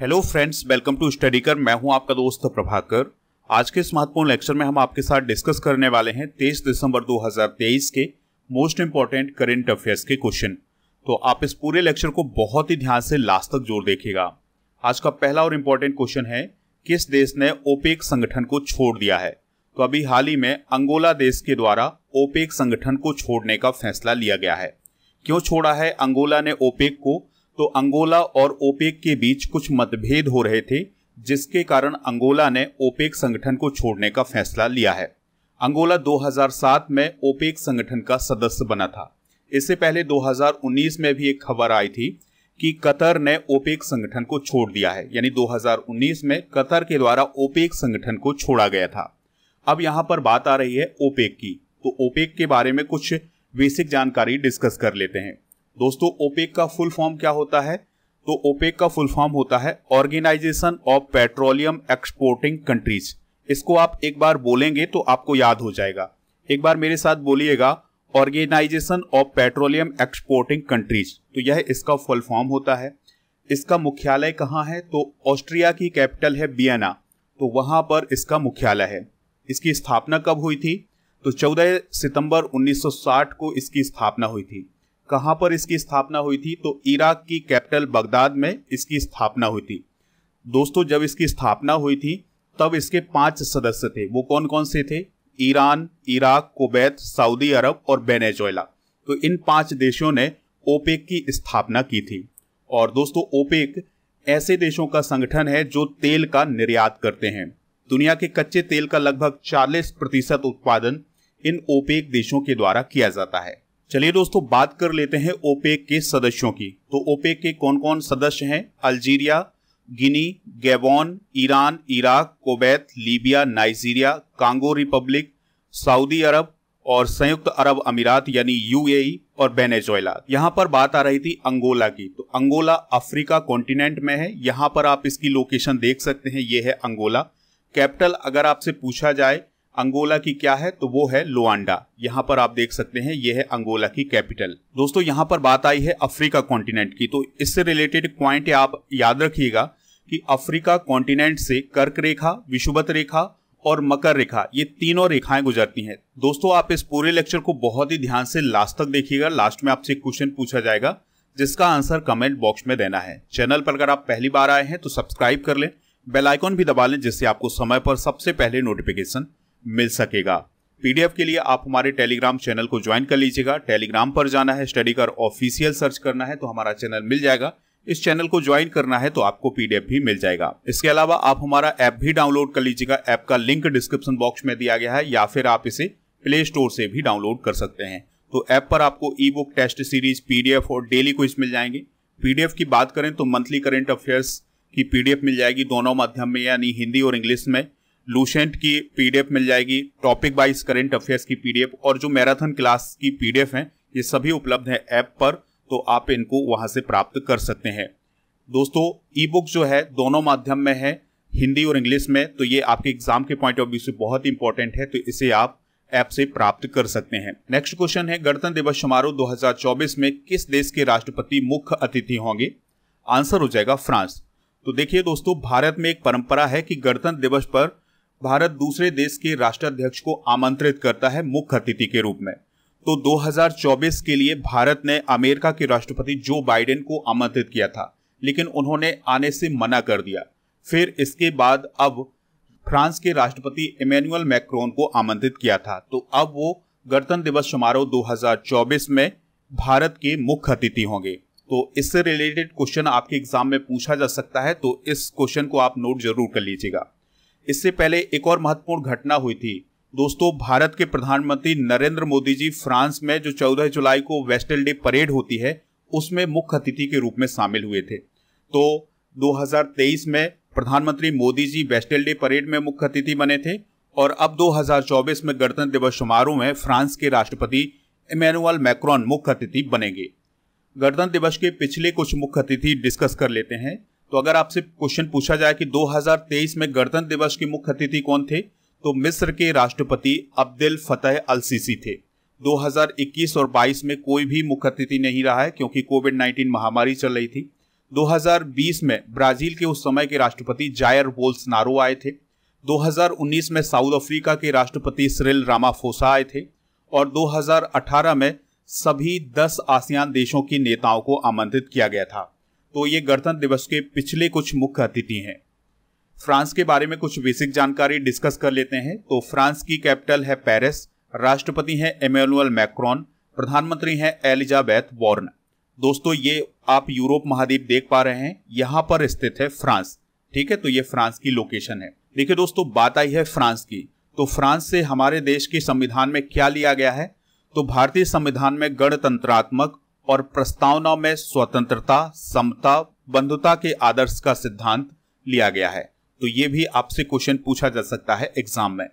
hello friends welcome to study कर मैं हूं आपका दोस्त प्रभाकर आज के इस महत्वपूर्ण लेक्चर में हम आपके साथ डिस्कस करने वाले हैं 23 दिसंबर 2023 के मोस्ट इंपॉर्टेंट करेंट अफेयर्स के क्वेश्चन तो आप इस पूरे लेक्चर को बहुत ही ध्यान से लास्ट तक जोर देखिएगा आज का पहला और इम्पोर्टेंट क्वेश्चन है किस देश ने ओपेक संगठन को छोड़ दिया है तो अभी हाल ही में अंगोला देश के द्वारा ओपेक संगठन को छोड़ने का फैसला लिया गया है क्यों छोड़ा है अंगोला ने ओपेक को तो अंगोला और ओपेक के बीच कुछ मतभेद हो रहे थे जिसके कारण अंगोला ने ओपेक संगठन को छोड़ने का फैसला लिया है अंगोला 2007 में ओपेक संगठन का सदस्य बना था इससे पहले 2019 में भी एक खबर आई थी कि कतर ने ओपेक संगठन को छोड़ दिया है यानी 2019 में कतर के द्वारा ओपेक संगठन को छोड़ा गया था अब यहां पर बात आ रही है ओपेक की तो ओपेक के बारे में कुछ बेसिक जानकारी डिस्कस कर लेते हैं दोस्तों ओपेक का फुल फॉर्म क्या होता है तो ओपेक का फुल फॉर्म होता है organisation of petroleum exporting countries इसको आप एक बार बोलेंगे तो आपको याद हो जाएगा एक बार मेरे साथ बोलिएगा organisation of petroleum exporting countries तो यह इसका फुल फॉर्म होता है इसका मुख्यालय कहाँ है तो ऑस्ट्रिया की कैपिटल है बियना तो वहां पर इसका मुख्यालय है इसकी स्थापना कब हुई थी तो 14 सितंबर 1960 को इसकी स्थापना हुई थी कहां पर इसकी स्थापना हुई थी तो इराक की कैपिटल बगदाद में इसकी स्थापना हुई थी दोस्तों जब इसकी स्थापना हुई थी तब इसके पांच सदस्य थे वो कौन कौन से थे Iran Iraq Kuwait Saudi Arab और बेनेजोला तो इन पांच देशों ने ओपेक की स्थापना की थी और दोस्तों ओपेक ऐसे देशों का संगठन है जो तेल का निर्यात करते हैं दुनिया के कच्चे तेल का लगभग 40 प्रतिशत उत्पादन इन ओपेक देशों के द्वारा किया जाता है चलिए दोस्तों बात कर लेते हैं ओपेक के सदस्यों की तो ओपेक के कौन कौन सदस्य हैं Algeria Guinea Gabon Iran Iraq Kuwait Libya Nigeria Congo Republic Saudi Arab और संयुक्त अरब अमीरात यानी यूएई और बेनेजोला यहाँ पर बात आ रही थी अंगोला की तो अंगोला अफ्रीका कॉन्टिनेंट में है यहाँ पर आप इसकी लोकेशन देख सकते हैं ये है अंगोला कैपिटल अगर आपसे पूछा जाए अंगोला की क्या है तो वो है लोआंडा यहाँ पर आप देख सकते हैं ये है अंगोला की कैपिटल दोस्तों यहाँ पर बात आई है अफ्रीका कॉन्टिनेंट की तो इससे रिलेटेड पॉइंट आप याद रखिएगा कि अफ्रीका कॉन्टिनेंट से कर्क रेखा विषुवत रेखा और मकर रेखा ये तीनों रेखाएं गुजरती हैं दोस्तों आप इस पूरे लेक्चर को बहुत ही ध्यान से लास्ट तक देखिएगा लास्ट में आपसे क्वेश्चन पूछा जाएगा जिसका आंसर कमेंट बॉक्स में देना है चैनल पर अगर आप पहली बार आए हैं तो सब्सक्राइब कर लें बेल आइकॉन भी दबा लें जिससे आपको समय पर सबसे पहले नोटिफिकेशन मिल सकेगा पीडीएफ के लिए आप हमारे टेलीग्राम चैनल को ज्वाइन कर लीजिएगा टेलीग्राम पर जाना है स्टडी कर ऑफिशियल सर्च करना है तो हमारा चैनल मिल जाएगा इस चैनल को ज्वाइन करना है तो आपको पीडीएफ भी मिल जाएगा इसके अलावा आप हमारा ऐप भी डाउनलोड कर लीजिएगा ऐप का लिंक डिस्क्रिप्शन बॉक्स में दिया गया है या फिर आप इसे प्ले स्टोर से भी डाउनलोड कर सकते हैं तो ऐप पर आपको e book test series PDF और डेली क्विज मिल जाएंगे पीडीएफ की बात करें तो मंथली करेंट अफेयर्स की पीडीएफ मिल जाएगी दोनों माध्यम में यानी हिंदी और इंग्लिश में लूशेंट की पीडीएफ मिल जाएगी टॉपिक वाइज करेंट अफेयर्स की पीडीएफ और जो मैराथन क्लास की पीडीएफ हैं ये सभी उपलब्ध हैं ऐप पर तो आप इनको वहां से प्राप्त कर सकते हैं दोस्तों ई बुक जो है दोनों माध्यम में है हिंदी और इंग्लिश में तो ये आपके एग्जाम के पॉइंट ऑफ व्यू से बहुत इंपॉर्टेंट है तो इसे आप ऐप से प्राप्त कर सकते हैं नेक्स्ट क्वेश्चन है गणतंत्र दिवस समारोह 2024 में किस देश के राष्ट्रपति मुख्य अतिथि होंगे आंसर हो जाएगा फ्रांस तो देखिए दोस्तों भारत में एक परंपरा है कि गणतंत्र दिवस पर भारत दूसरे देश के राष्ट्राध्यक्ष को आमंत्रित करता है मुख्य अतिथि के रूप में तो 2024 के लिए भारत ने अमेरिका के राष्ट्रपति जो बाइडेन को आमंत्रित किया था लेकिन उन्होंने आने से मना कर दिया फिर इसके बाद अब फ्रांस के राष्ट्रपति इमैनुअल मैक्रोन को आमंत्रित किया था तो अब वो गणतंत्र दिवस समारोह 2024 में भारत के मुख्य अतिथि होंगे तो इससे रिलेटेड क्वेश्चन आपके एग्जाम में पूछा जा सकता है तो इस क्वेश्चन को आप नोट जरूर कर लीजिएगा इससे पहले एक और महत्वपूर्ण घटना हुई थी दोस्तों भारत के प्रधानमंत्री नरेंद्र मोदी जी फ्रांस में जो 14 जुलाई को वेस्टल डे परेड होती है उसमें मुख्य अतिथि के रूप में शामिल हुए थे तो 2023 में प्रधानमंत्री Modi ji Bastille day parade में मुख्य अतिथि बने थे और अब 2024 में गणतंत्र दिवस समारोह में फ्रांस के राष्ट्रपति इमैनुअल मैक्रॉन मुख्य अतिथि बनेंगे गणतंत्र दिवस के पिछले कुछ मुख्य अतिथि डिस्कस कर लेते हैं तो अगर आपसे क्वेश्चन पूछा जाए कि 2023 में गणतंत्र दिवस के मुख्य अतिथि कौन थे तो मिस्र के राष्ट्रपति अब्दुल फतेह अल सीसी थे 2021 और 22 में कोई भी मुख्य अतिथि नहीं रहा है क्योंकि कोविड 19 महामारी चल रही थी 2020 में ब्राजील के उस समय के राष्ट्रपति जायर बोल्सनारो आए थे 2019 में साउथ अफ्रीका के राष्ट्रपति सिरिल रामाफोसा आए थे और 2018 में सभी 10 आसियान देशों के नेताओं को आमंत्रित किया गया था तो ये गणतंत्र दिवस के पिछले कुछ मुख्य अतिथि हैं फ्रांस के बारे में कुछ बेसिक जानकारी डिस्कस कर लेते हैं तो फ्रांस की कैपिटल है पेरिस राष्ट्रपति हैं एमेनुअल मैक्रॉन प्रधानमंत्री हैं एलिजाबेथ वॉर्न दोस्तों ये आप यूरोप महाद्वीप देख पा रहे हैं यहाँ पर स्थित है फ्रांस ठीक है तो ये फ्रांस की लोकेशन है देखिए दोस्तों बात आई है फ्रांस की तो फ्रांस से हमारे देश के संविधान में क्या लिया गया है तो भारतीय संविधान में गणतंत्रात्मक और प्रस्तावना में स्वतंत्रता समता बंधुता के आदर्श का सिद्धांत लिया गया है तो ये भी आपसे क्वेश्चन पूछा जा सकता है एग्जाम में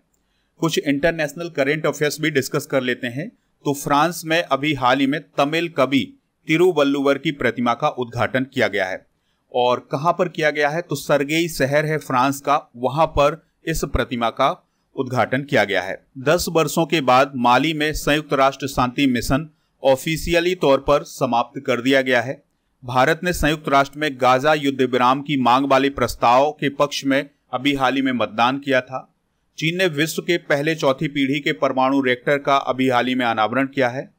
कुछ इंटरनेशनल करेंट अफेयर्स भी डिस्कस कर लेते हैं तो फ्रांस में अभी हाल ही में तमिल कवि तिरुवल्लुवर की प्रतिमा का उद्घाटन किया गया है और कहां पर किया गया है तो सरगेई शहर है फ्रांस का वहां पर इस प्रतिमा का उद्घाटन किया गया है दस वर्षों के बाद माली में संयुक्त राष्ट्र शांति मिशन ऑफिशियली तौर पर समाप्त कर दिया गया है भारत ने संयुक्त राष्ट्र में गाजा युद्ध विराम की मांग वाले प्रस्ताव के पक्ष में अभी हाल ही में मतदान किया था चीन ने विश्व के पहले चौथी पीढ़ी के परमाणु रिएक्टर का अभी हाल ही में अनावरण किया है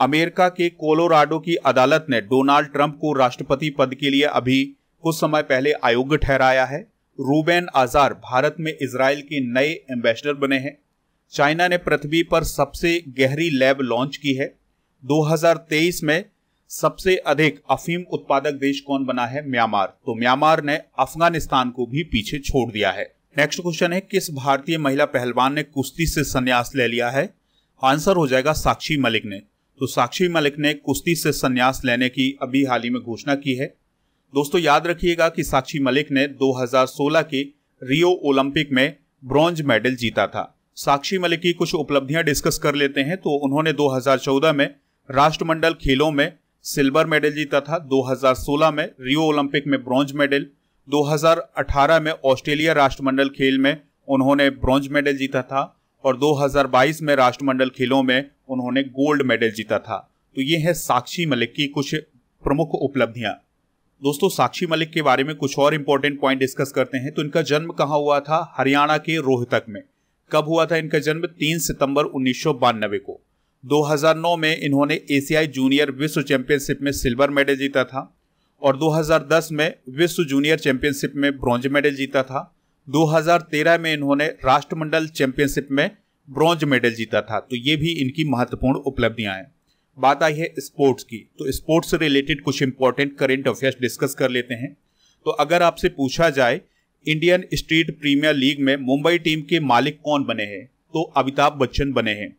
अमेरिका के कोलोराडो की अदालत ने डोनाल्ड ट्रंप को राष्ट्रपति पद के लिए अभी कुछ समय पहले अयोग्य ठहराया है रूबेन आजार भारत में इसराइल के नए एम्बेसडर बने हैं चाइना ने पृथ्वी पर सबसे गहरी लैब लॉन्च की है 2023 में सबसे अधिक अफीम उत्पादक देश कौन बना है म्यांमार तो म्यांमार ने अफगानिस्तान को भी पीछे छोड़ दिया है नेक्स्ट क्वेश्चन है किस भारतीय महिला पहलवान ने कुश्ती से संन्यास ले लिया है आंसर हो जाएगा साक्षी मलिक ने तो साक्षी मलिक ने कुश्ती से संन्यास लेने की अभी हाल ही में घोषणा की है दोस्तों याद रखिएगा कि साक्षी मलिक ने 2016 के रियो ओलंपिक में ब्रॉन्ज मेडल जीता था साक्षी मलिक की कुछ उपलब्धियां डिस्कस कर लेते हैं तो उन्होंने 2014 में राष्ट्रमंडल खेलों में सिल्वर मेडल जीता था 2016 में रियो ओलंपिक में ब्रॉन्ज मेडल 2018 में ऑस्ट्रेलिया राष्ट्रमंडल खेल में उन्होंने ब्रॉन्ज मेडल जीता था और 2022 में राष्ट्रमंडल खेलों में उन्होंने गोल्ड मेडल जीता था तो ये है साक्षी मलिक की कुछ प्रमुख उपलब्धियां दोस्तों साक्षी मलिक के बारे में कुछ और इंपॉर्टेंट पॉइंट डिस्कस करते हैं तो इनका जन्म कहाँ हुआ था हरियाणा के रोहतक में कब हुआ था इनका जन्म तीन सितंबर उन्नीस को 2009 में इन्होंने एशियाई जूनियर विश्व चैंपियनशिप में सिल्वर मेडल जीता था और 2010 में विश्व जूनियर चैंपियनशिप में ब्रॉन्ज मेडल जीता था 2013 में इन्होंने राष्ट्रमंडल चैंपियनशिप में ब्रॉन्ज मेडल जीता था तो ये भी इनकी महत्वपूर्ण उपलब्धियां हैं बात आई है स्पोर्ट्स की तो स्पोर्ट्स से रिलेटेड कुछ इंपॉर्टेंट करेंट अफेयर्स डिस्कस कर लेते हैं तो अगर आपसे पूछा जाए इंडियन स्ट्रीट प्रीमियर लीग में मुंबई टीम के मालिक कौन बने हैं तो अमिताभ बच्चन बने हैं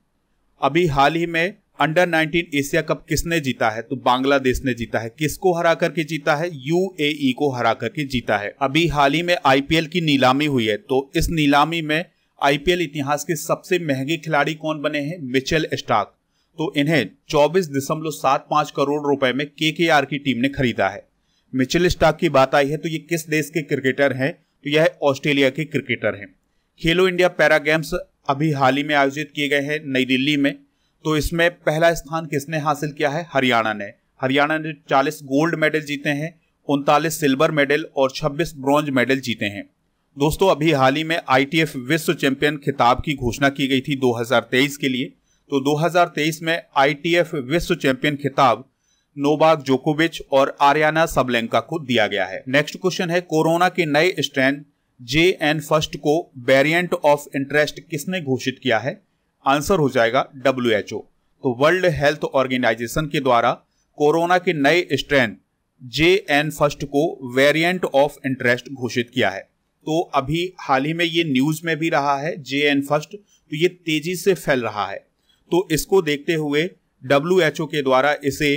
अभी हाल ही में अंडर 19 एशिया कप किसने जीता है तो बांग्लादेश ने जीता है किसको हरा करके जीता है यूएई e को हरा करके जीता है अभी हाल ही में आईपीएल की नीलामी हुई है तो इस नीलामी में आईपीएल इतिहास के सबसे महंगे खिलाड़ी कौन बने हैं मिचेल स्टार्क तो इन्हें चौबीस दशमलव सात पांच करोड़ रुपए में के के आर की टीम ने खरीदा है मिचेल स्टार्क की बात आई है तो ये किस देश के क्रिकेटर हैं तो यह ऑस्ट्रेलिया के क्रिकेटर हैं खेलो इंडिया पैरा गेम्स अभी हाल ही में आयोजित किए गए हैं नई दिल्ली में तो इसमें पहला स्थान किसने हासिल किया है हरियाणा ने हरियाणा ने 40 गोल्ड मेडल जीते हैं उनतालीस सिल्वर मेडल और 26 ब्रॉन्ज मेडल जीते हैं दोस्तों अभी हाल ही में आई विश्व चैंपियन खिताब की घोषणा की गई थी 2023 के लिए तो 2023 में आई विश्व चैंपियन खिताब नोबाग जोकोविच और आर्याना सबलेंका को दिया गया है नेक्स्ट क्वेश्चन है कोरोना के नए स्ट्रेन जे एन फर्स्ट को वेरिएंट ऑफ इंटरेस्ट किसने घोषित किया है आंसर हो जाएगा डब्ल्यू एच ओ तो वर्ल्ड हेल्थ ऑर्गेनाइजेशन के द्वारा कोरोना के नए स्ट्रेन जे एन फर्स्ट को वेरिएंट ऑफ इंटरेस्ट घोषित किया है तो अभी हाल ही में ये न्यूज में भी रहा है जे एन फर्स्ट तो ये तेजी से फैल रहा है तो इसको देखते हुए डब्ल्यू एच ओ के द्वारा इसे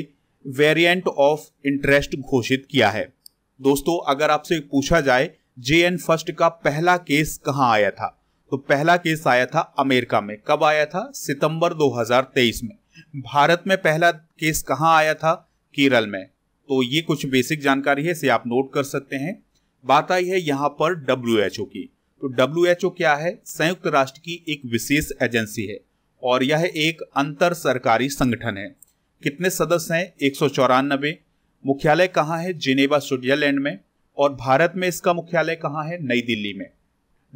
वेरिएंट ऑफ इंटरेस्ट घोषित किया है दोस्तों अगर आपसे पूछा जाए जे एन फर्स्ट का पहला केस कहाँ आया था तो पहला केस आया था अमेरिका में कब आया था सितंबर 2023 में भारत में पहला केस कहाँ आया था केरल में तो ये कुछ बेसिक जानकारी है इसे आप नोट कर सकते हैं बात आई है यहाँ पर डब्ल्यू की तो डब्ल्यू क्या है संयुक्त राष्ट्र की एक विशेष एजेंसी है और यह एक अंतर सरकारी संगठन है कितने सदस्य हैं एक मुख्यालय कहाँ है जिनेवा स्विट्जरलैंड में और भारत में इसका मुख्यालय कहाँ है नई दिल्ली में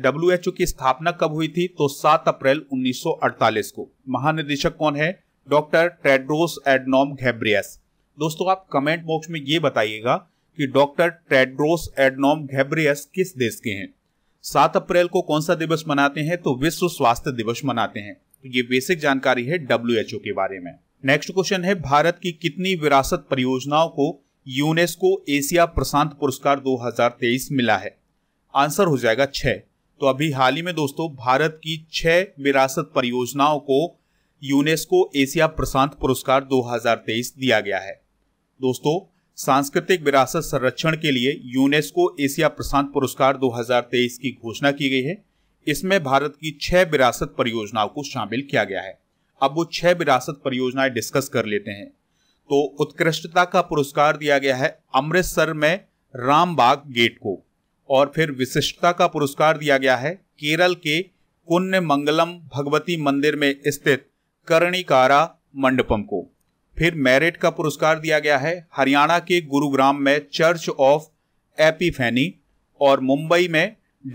डब्ल्यू की स्थापना कब हुई थी तो 7 अप्रैल 1948 को महानिदेशक कौन है डॉक्टर ट्रेड्रोस एडनॉम घेब्रियस दोस्तों आप कमेंट बॉक्स में ये बताइएगा कि डॉक्टर ट्रेड्रोस एडनॉम घेब्रियस किस देश के हैं सात अप्रैल को कौन सा दिवस मनाते हैं तो विश्व स्वास्थ्य दिवस मनाते हैं तो ये बेसिक जानकारी है डब्ल्यू के बारे में नेक्स्ट क्वेश्चन है भारत की कितनी विरासत परियोजनाओं को यूनेस्को एशिया प्रशांत पुरस्कार 2023 मिला है आंसर हो जाएगा छः तो अभी हाल ही में दोस्तों भारत की छः विरासत परियोजनाओं को यूनेस्को एशिया प्रशांत पुरस्कार 2023 दिया गया है दोस्तों सांस्कृतिक विरासत संरक्षण के लिए यूनेस्को एशिया प्रशांत पुरस्कार 2023 की घोषणा की गई है इसमें भारत की छह विरासत परियोजनाओं को शामिल किया गया है अब वो छह विरासत परियोजनाएं डिस्कस कर लेते हैं तो उत्कृष्टता का पुरस्कार दिया गया है अमृतसर में रामबाग गेट को और फिर विशिष्टता का पुरस्कार दिया गया है केरल के कुन्न मंगलम भगवती मंदिर में स्थित कर्णिकारा मंडपम को फिर मेरिट का पुरस्कार दिया गया है हरियाणा के गुरुग्राम में चर्च ऑफ एपीफेनी और मुंबई में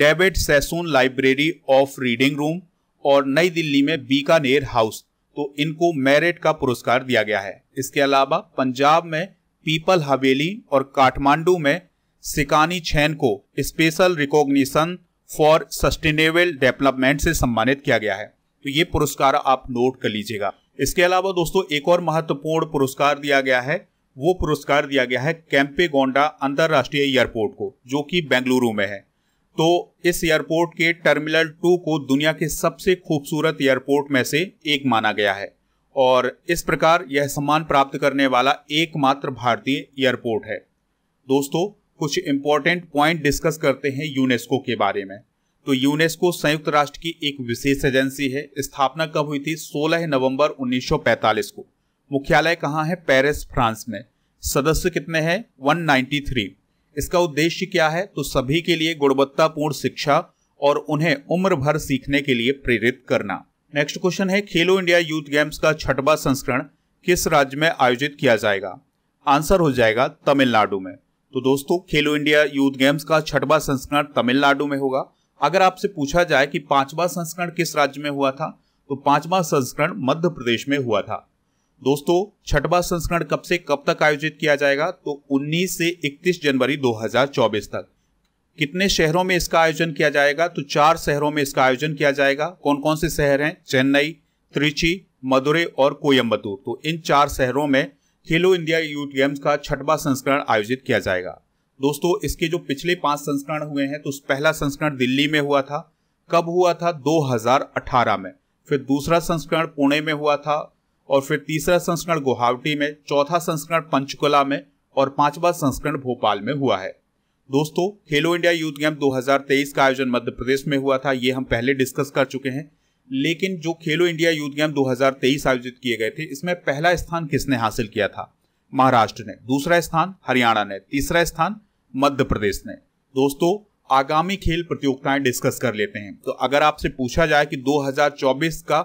David Sassoon library of reading room और नई दिल्ली में बीकानेर हाउस तो इनको मेरिट का पुरस्कार दिया गया है इसके अलावा पंजाब में पीपल हवेली और काठमांडू में सिकानी छैन को special recognition for sustainable development से सम्मानित किया गया है तो ये पुरस्कार आप नोट कर लीजिएगा इसके अलावा दोस्तों एक और महत्वपूर्ण पुरस्कार दिया गया है वो पुरस्कार दिया गया है कैंपेगोंडा अंतर्राष्ट्रीय एयरपोर्ट को जो कि बेंगलुरु में है तो इस एयरपोर्ट के टर्मिनल टू को दुनिया के सबसे खूबसूरत एयरपोर्ट में से एक माना गया है और इस प्रकार यह सम्मान प्राप्त करने वाला एकमात्र भारतीय एयरपोर्ट है दोस्तों कुछ इंपॉर्टेंट पॉइंट डिस्कस करते हैं यूनेस्को के बारे में तो यूनेस्को संयुक्त राष्ट्र की एक विशेष एजेंसी है स्थापना कब हुई थी 16 नवंबर 1945 को मुख्यालय कहाँ है पेरिस फ्रांस में सदस्य कितने हैं 193 इसका उद्देश्य क्या है तो सभी के लिए गुणवत्तापूर्ण शिक्षा और उन्हें उम्र भर सीखने के लिए प्रेरित करना नेक्स्ट क्वेश्चन है खेलो इंडिया यूथ गेम्स का छठवा संस्करण किस राज्य में आयोजित किया जाएगा आंसर हो जाएगा तमिलनाडु में तो दोस्तों खेलो इंडिया यूथ गेम्स का छठवा संस्करण तमिलनाडु में होगा अगर आपसे पूछा जाए कि पांचवा संस्करण किस राज्य में हुआ था तो पांचवा संस्करण मध्य प्रदेश में हुआ था दोस्तों छठवा संस्करण कब से कब तक आयोजित किया जाएगा तो 19 से 31 जनवरी 2024 तक कितने शहरों में इसका आयोजन किया जाएगा तो चार शहरों में इसका आयोजन किया जाएगा कौन कौन से शहर हैं चेन्नई त्रिची मदुरे और कोयम्बतूर तो इन चार शहरों में खेलो इंडिया यूथ गेम्स का छठवा संस्करण आयोजित किया जाएगा दोस्तों इसके जो पिछले पांच संस्करण हुए हैं तो पहला संस्करण दिल्ली में हुआ था कब हुआ था 2018 में फिर दूसरा संस्करण पुणे में हुआ था और फिर तीसरा संस्करण गुवाहाटी में चौथा संस्करण पंचकुला में और पांचवा संस्करण भोपाल में हुआ है दोस्तों खेलो इंडिया यूथ गेम 2023 का आयोजन मध्य प्रदेश में हुआ था ये हम पहले डिस्कस कर चुके हैं लेकिन जो खेलो इंडिया यूथ गेम 2023 आयोजित किए गए थे इसमें पहला स्थान किसने हासिल किया था महाराष्ट्र ने दूसरा स्थान हरियाणा ने तीसरा स्थान मध्य प्रदेश ने दोस्तों आगामी खेल प्रतियोगिताएं डिस्कस कर लेते हैं तो अगर आपसे पूछा जाए कि 2024 का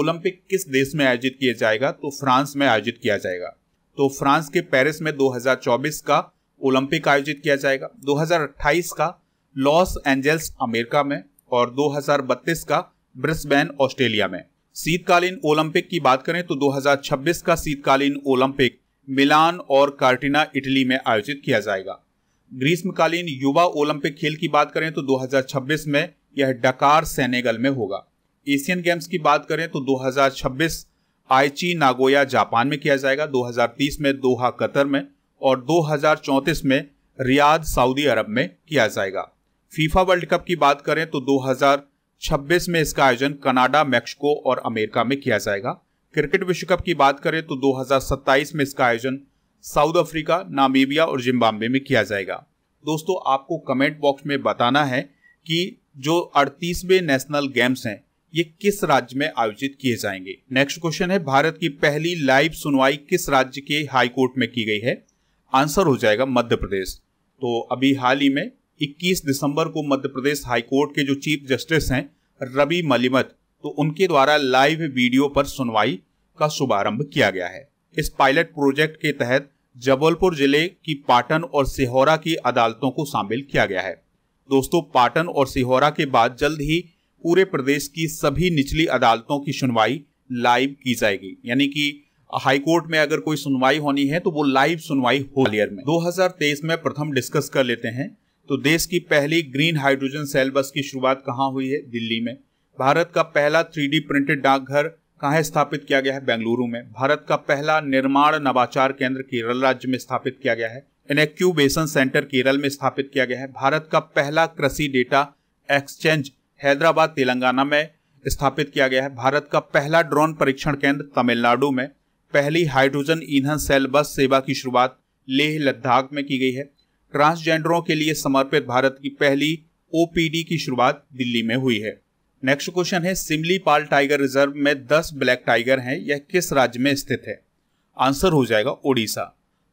ओलंपिक किस देश में आयोजित किया जाएगा तो फ्रांस में आयोजित किया जाएगा तो फ्रांस के पेरिस में 2024 का ओलंपिक आयोजित किया जाएगा 2028 का लॉस एंजल्स अमेरिका में और 2032 का ब्रिस्बेन ऑस्ट्रेलिया में शीतकालीन ओलंपिक की बात करें तो 2026 का शीतकालीन ओलंपिक मिलान और कार्टिना इटली में आयोजित किया जाएगा ग्रीष्मकालीन युवा ओलंपिक खेल की बात करें तो 2026 में यह डकार सेनेगल में होगा एशियन गेम्स की बात करें तो 2026 आईची नागोया जापान में किया जाएगा 2030 में दोहा कतर में और 2034 में रियाद सऊदी अरब में किया जाएगा फीफा वर्ल्ड कप की बात करें तो 2026 में इसका आयोजन कनाडा मैक्सिको और अमेरिका में किया जाएगा क्रिकेट विश्व कप की बात करें तो 2027 में इसका आयोजन साउथ अफ्रीका नामीबिया और जिम्बाब्वे में किया जाएगा दोस्तों आपको कमेंट बॉक्स में बताना है कि जो 38वें नेशनल गेम्स हैं ये किस राज्य में आयोजित किए जाएंगे नेक्स्ट क्वेश्चन है भारत की पहली लाइव सुनवाई किस राज्य के हाईकोर्ट में की गई है आंसर हो जाएगा मध्य प्रदेश तो अभी हाल ही में 21 दिसंबर को मध्य प्रदेश हाईकोर्ट के जो चीफ जस्टिस हैं रवि मलिमत तो उनके द्वारा लाइव वीडियो पर सुनवाई का शुभारंभ किया गया है इस पायलट प्रोजेक्ट के तहत जबलपुर जिले की पाटन और सिहोरा की अदालतों को शामिल किया गया है दोस्तों पाटन और सिहोरा के बाद जल्द ही पूरे प्रदेश की सभी निचली अदालतों की सुनवाई लाइव की जाएगी यानी कि हाईकोर्ट में अगर कोई सुनवाई होनी है तो वो लाइव सुनवाई हो ग्वालियर में 2023 में प्रथम डिस्कस कर लेते हैं तो देश की पहली ग्रीन हाइड्रोजन सेल बस की शुरुआत कहाँ हुई है दिल्ली में भारत का पहला थ्री प्रिंटेड डाकघर कहाँ स्थापित किया गया है बेंगलुरु में भारत का पहला निर्माण नवाचार केंद्र केरल राज्य में स्थापित किया गया है इनक्यूबेशन सेंटर केरल में स्थापित किया गया है भारत का पहला कृषि डेटा एक्सचेंज हैदराबाद तेलंगाना में स्थापित किया गया है भारत का पहला ड्रोन परीक्षण केंद्र तमिलनाडु में पहली हाइड्रोजन ईंधन सेल बस सेवा की शुरुआत लेह लद्दाख में की गई है ट्रांसजेंडरों के लिए समर्पित भारत की पहली ओपीडी की शुरुआत दिल्ली में हुई है नेक्स्ट क्वेश्चन है सिमली पाल टाइगर रिजर्व में 10 ब्लैक टाइगर हैं यह किस राज्य में स्थित है आंसर हो जाएगा ओडिशा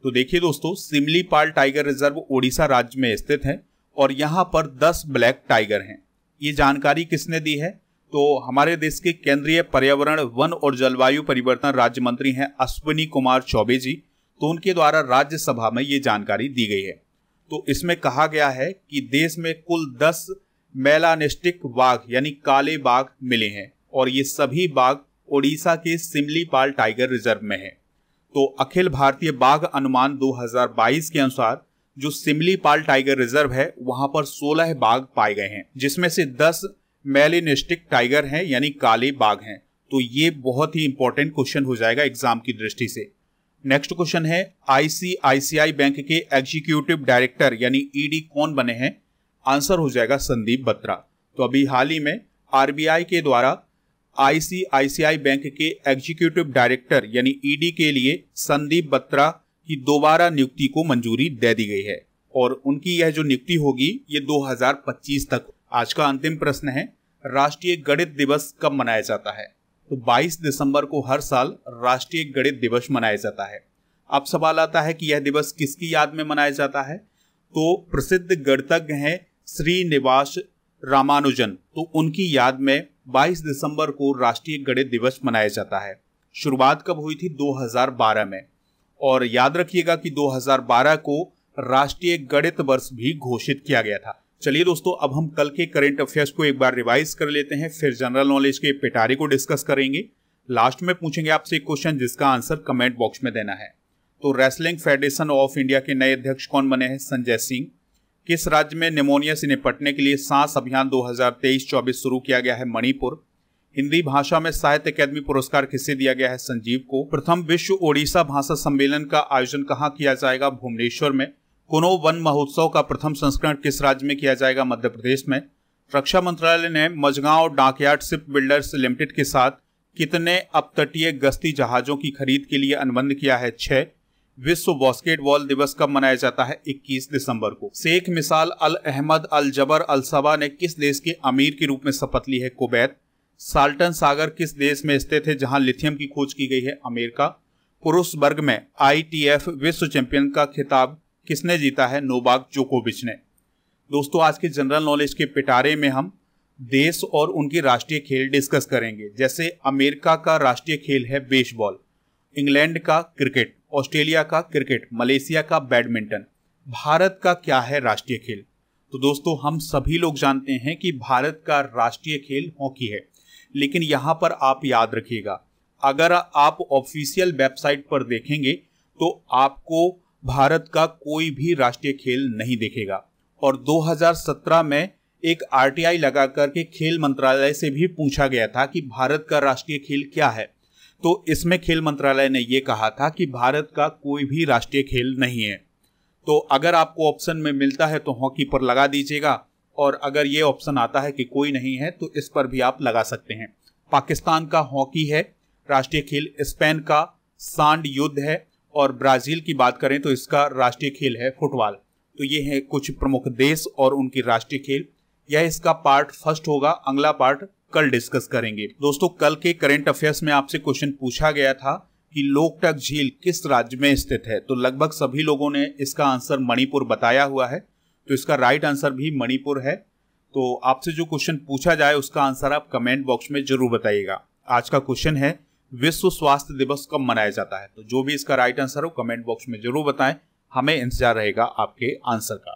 तो देखिए दोस्तों Similipal tiger reserve Odisha राज्य में स्थित है और यहाँ पर 10 ब्लैक टाइगर हैं ये जानकारी किसने दी है तो हमारे देश के केंद्रीय पर्यावरण वन और जलवायु परिवर्तन राज्य मंत्री हैं अश्विनी कुमार चौबे जी तो उनके द्वारा राज्यसभा में ये जानकारी दी गई है तो इसमें कहा गया है कि देश में कुल दस मेलानिस्टिक बाघ यानी काले बाघ मिले हैं और ये सभी बाघ ओडिशा के सिमलीपाल टाइगर रिजर्व में है तो अखिल भारतीय बाघ अनुमान 2022 के अनुसार जो सिमलीपाल टाइगर रिजर्व है वहां पर 16 बाघ पाए गए हैं जिसमें से 10 मेलिनिस्टिक टाइगर हैं यानी काले बाघ हैं तो ये बहुत ही इंपॉर्टेंट क्वेश्चन हो जाएगा एग्जाम की दृष्टि से नेक्स्ट क्वेश्चन है आईसीआईसीआई बैंक के एग्जीक्यूटिव डायरेक्टर यानी ईडी e कौन बने हैं आंसर हो जाएगा संदीप बत्रा तो अभी हाल ही में आरबीआई के द्वारा आईसीआईसीआई बैंक के एग्जीक्यूटिव डायरेक्टर यानी ईडी e के लिए संदीप बत्रा कि दोबारा नियुक्ति को मंजूरी दे दी गई है और उनकी यह जो नियुक्ति होगी ये 2025 तक आज का अंतिम प्रश्न है राष्ट्रीय गणित दिवस कब मनाया जाता है तो 22 दिसंबर को हर साल राष्ट्रीय गणित दिवस मनाया जाता है अब सवाल आता है कि यह दिवस किसकी याद में मनाया जाता है तो प्रसिद्ध गणितज्ञ हैं श्रीनिवास रामानुजन तो उनकी याद में 22 दिसंबर को राष्ट्रीय गणित दिवस मनाया जाता है शुरुआत कब हुई थी 2012 में और याद रखिएगा कि 2012 को राष्ट्रीय गणित वर्ष भी घोषित किया गया था चलिए दोस्तों अब हम कल के करेंट अफेयर्स को एक बार रिवाइज कर लेते हैं फिर जनरल नॉलेज के पिटारे को डिस्कस करेंगे लास्ट में पूछेंगे आपसे एक क्वेश्चन जिसका आंसर कमेंट बॉक्स में देना है तो रेसलिंग फेडरेशन ऑफ इंडिया के नए अध्यक्ष कौन बने हैं संजय सिंह किस राज्य में निमोनिया से निपटने के लिए सांस अभियान 2023-24 शुरू किया गया है मणिपुर हिंदी भाषा में साहित्य अकेदमी पुरस्कार किसे दिया गया है संजीव को प्रथम विश्व ओडिशा भाषा सम्मेलन का आयोजन कहाँ किया जाएगा भुवनेश्वर में कोनो वन महोत्सव का प्रथम संस्करण किस राज्य में किया जाएगा मध्य प्रदेश में रक्षा मंत्रालय ने Mazagon dockyard ship builders limited के साथ कितने अपतटीय गश्ती जहाजों की खरीद के लिए अनुबंध किया है छह विश्व बास्केटबॉल दिवस कब मनाया जाता है 21 दिसंबर को शेख मिसाल अल अहमद अल जबर अल सबा ने किस देश के अमीर के रूप में शपथ ली है कुबैत साल्टन सागर किस देश में स्थित है जहां लिथियम की खोज की गई है अमेरिका पुरुष वर्ग में आईटीएफ विश्व चैंपियन का खिताब किसने जीता है नोबाक जोकोविच ने दोस्तों आज के जनरल नॉलेज के पिटारे में हम देश और उनकी राष्ट्रीय खेल डिस्कस करेंगे जैसे अमेरिका का राष्ट्रीय खेल है बेसबॉल इंग्लैंड का क्रिकेट ऑस्ट्रेलिया का क्रिकेट मलेशिया का बैडमिंटन भारत का क्या है राष्ट्रीय खेल तो दोस्तों हम सभी लोग जानते हैं कि भारत का राष्ट्रीय खेल हॉकी है लेकिन यहाँ पर आप याद रखिएगा अगर आप ऑफिशियल वेबसाइट पर देखेंगे तो आपको भारत का कोई भी राष्ट्रीय खेल नहीं देखेगा और 2017 में एक आरटीआई लगा करके खेल मंत्रालय से भी पूछा गया था कि भारत का राष्ट्रीय खेल क्या है तो इसमें खेल मंत्रालय ने यह कहा था कि भारत का कोई भी राष्ट्रीय खेल नहीं है तो अगर आपको ऑप्शन में मिलता है तो हॉकी पर लगा दीजिएगा और अगर ये ऑप्शन आता है कि कोई नहीं है तो इस पर भी आप लगा सकते हैं पाकिस्तान का हॉकी है राष्ट्रीय खेल स्पेन का सांड युद्ध है और ब्राजील की बात करें तो इसका राष्ट्रीय खेल है फुटबॉल तो ये है कुछ प्रमुख देश और उनकी राष्ट्रीय खेल यह इसका पार्ट फर्स्ट होगा अगला पार्ट कल डिस्कस करेंगे दोस्तों कल के करेंट अफेयर्स में आपसे क्वेश्चन पूछा गया था कि लोकटक झील किस राज्य में स्थित है तो लगभग सभी लोगों ने इसका आंसर मणिपुर बताया हुआ है तो इसका राइट आंसर भी मणिपुर है तो आपसे जो क्वेश्चन पूछा जाए उसका आंसर आप कमेंट बॉक्स में जरूर बताइएगा आज का क्वेश्चन है विश्व स्वास्थ्य दिवस कब मनाया जाता है तो जो भी इसका राइट आंसर हो कमेंट बॉक्स में जरूर बताएं हमें इंतजार रहेगा आपके आंसर का